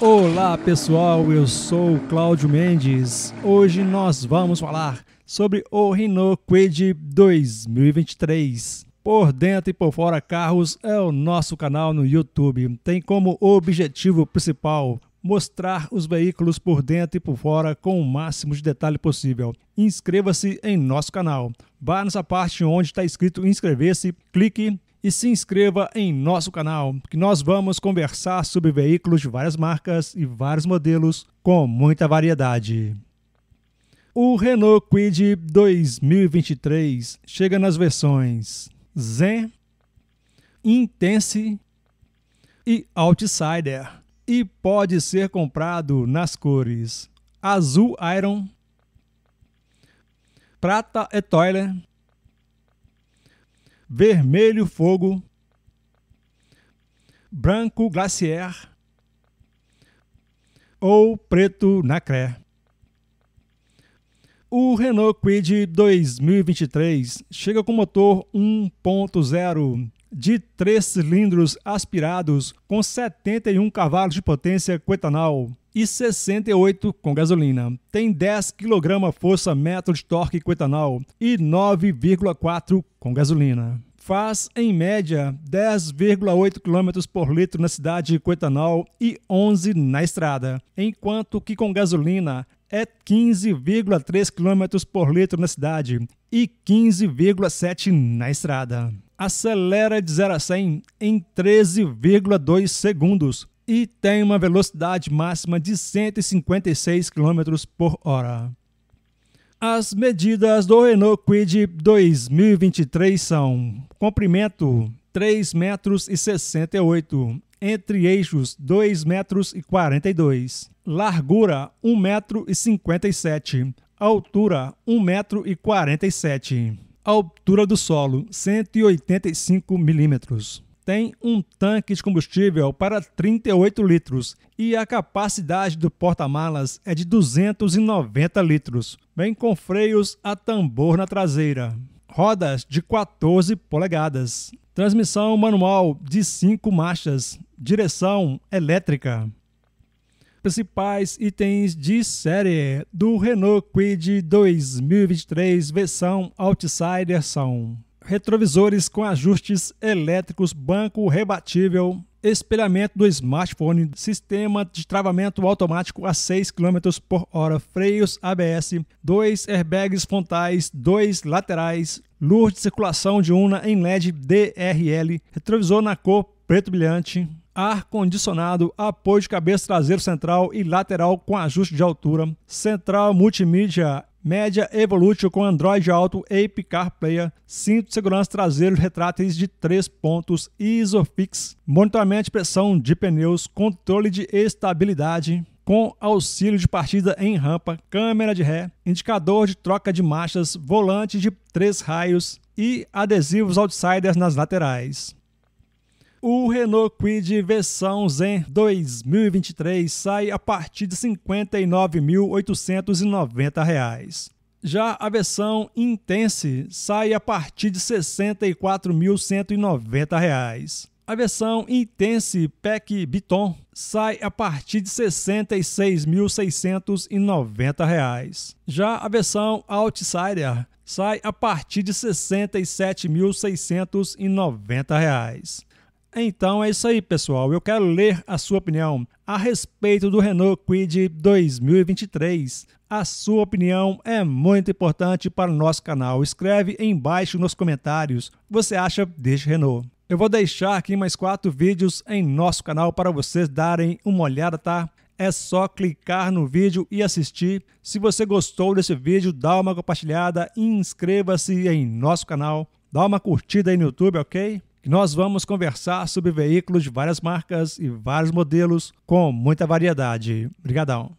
Olá pessoal, eu sou Cláudio Mendes. Hoje nós vamos falar sobre o Renault Quid 2023. Por dentro e por fora carros é o nosso canal no YouTube. Tem como objetivo principal mostrar os veículos por dentro e por fora com o máximo de detalhe possível. Inscreva-se em nosso canal. Vá nessa parte onde está escrito inscrever-se, clique e se inscreva em nosso canal, que nós vamos conversar sobre veículos de várias marcas e vários modelos com muita variedade. O Renault Quid 2023 chega nas versões Zen, Intense e Outsider e pode ser comprado nas cores Azul Iron, Prata Etoile vermelho fogo, branco glacier ou preto nacré. O Renault Quid 2023 chega com motor 1.0 de 3 cilindros aspirados com 71 cavalos de potência com etanol e 68 com gasolina. Tem 10 kg força metro de torque com etanol e 9,4 com gasolina faz, em média, 10,8 km por litro na cidade com etanol e 11 na estrada, enquanto que com gasolina é 15,3 km por litro na cidade e 15,7 na estrada. Acelera de 0 a 100 em 13,2 segundos e tem uma velocidade máxima de 156 km por hora. As medidas do Renault Quid 2023 são comprimento 3 metros e 68, entre eixos 2 metros e 42, largura 1 metro e 57, altura 1 metro e 47, altura do solo 185 milímetros tem um tanque de combustível para 38 litros e a capacidade do porta-malas é de 290 litros, bem com freios a tambor na traseira, rodas de 14 polegadas, transmissão manual de 5 marchas, direção elétrica. Principais itens de série do Renault Quid 2023 versão Outsider são retrovisores com ajustes elétricos, banco rebatível, espelhamento do smartphone, sistema de travamento automático a 6 km por hora, freios ABS, dois airbags frontais, dois laterais, luz de circulação de una em LED DRL, retrovisor na cor preto brilhante, ar-condicionado, apoio de cabeça traseiro central e lateral com ajuste de altura, central multimídia Média Evolution com Android Auto Ape Car Player, cinto de segurança traseiro retráteis de 3 pontos, Isofix, monitoramento de pressão de pneus, controle de estabilidade, com auxílio de partida em rampa, câmera de ré, indicador de troca de marchas, volante de três raios e adesivos outsiders nas laterais. O Renault Quid versão Zen 2023 sai a partir de R$ 59.890. Já a versão Intense sai a partir de R$ 64.190. A versão Intense Pack Biton sai a partir de R$ 66.690. Já a versão Outsider sai a partir de R$ 67.690. Então é isso aí, pessoal. Eu quero ler a sua opinião a respeito do Renault Quid 2023. A sua opinião é muito importante para o nosso canal. Escreve embaixo nos comentários. Você acha deste Renault? Eu vou deixar aqui mais quatro vídeos em nosso canal para vocês darem uma olhada, tá? É só clicar no vídeo e assistir. Se você gostou desse vídeo, dá uma compartilhada, inscreva-se em nosso canal, dá uma curtida aí no YouTube, ok? nós vamos conversar sobre veículos de várias marcas e vários modelos com muita variedade. Obrigadão!